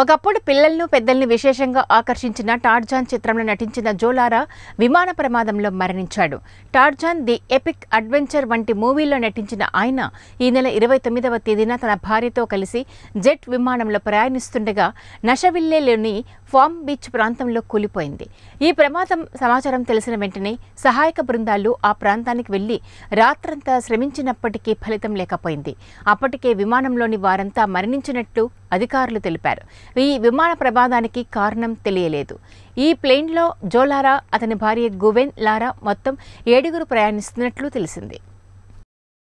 ఒకప్పుడు పిల్లలను పెద్దల్ని విశేషంగా ఆకర్షించిన టార్జాన్ చిత్రంలో నటించిన జోలారా విమాన ప్రమాదంలో మరణించాడు టార్జాన్ ది ఎపిక్ అడ్వెంచర్ వంటి మూవీలో నటించిన ఆయన ఈ నెల ఇరవై తొమ్మిదవ తేదీన తన భార్యతో కలిసి జెట్ విమానంలో ప్రయాణిస్తుండగా నషవిల్లేలోని ఫామ్ బీచ్ ప్రాంతంలో కూలిపోయింది ఈ ప్రమాదం సమాచారం తెలిసిన వెంటనే సహాయక బృందాలు ఆ ప్రాంతానికి వెళ్లి రాత్రంతా శ్రమించినప్పటికీ ఫలితం లేకపోయింది అప్పటికే విమానంలోని వారంతా మరణించినట్లు అధికారులు తెలిపారు ఈ విమాన ప్రమాదానికి కారణం తెలియలేదు ఈ ప్లేన్లో జోలారా అతని భార్య గువెన్ లారా మొత్తం ఏడుగురు ప్రయాణిస్తున్నట్లు తెలిసింది